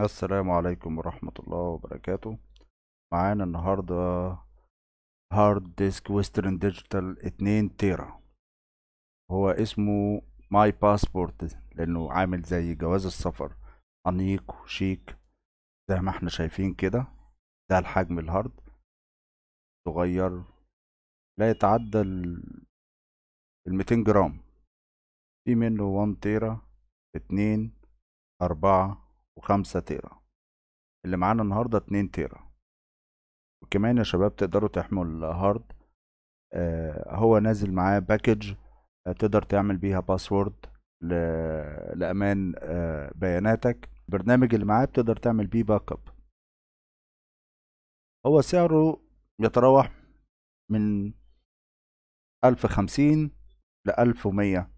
السلام عليكم ورحمة الله وبركاته معانا النهاردة هارد ديسك ويسترن ديجيتال اتنين تيرا هو اسمه ماي باسبورت لانه عامل زي جواز السفر انيق وشيك زي ما احنا شايفين كده ده الحجم الهارد صغير لا يتعدى ال 200 جرام في منه 1 تيرا اتنين أربعة وخمسة تيرا اللي معانا النهاردة اتنين تيرا وكمان يا شباب تقدروا تحموا الهارد آه هو نازل معاه باكج آه، تقدر تعمل بيها باسورد لأمان آه بياناتك البرنامج اللي معاه بتقدر تعمل بيه باك اب هو سعره يتراوح من ألف خمسين لألف ومية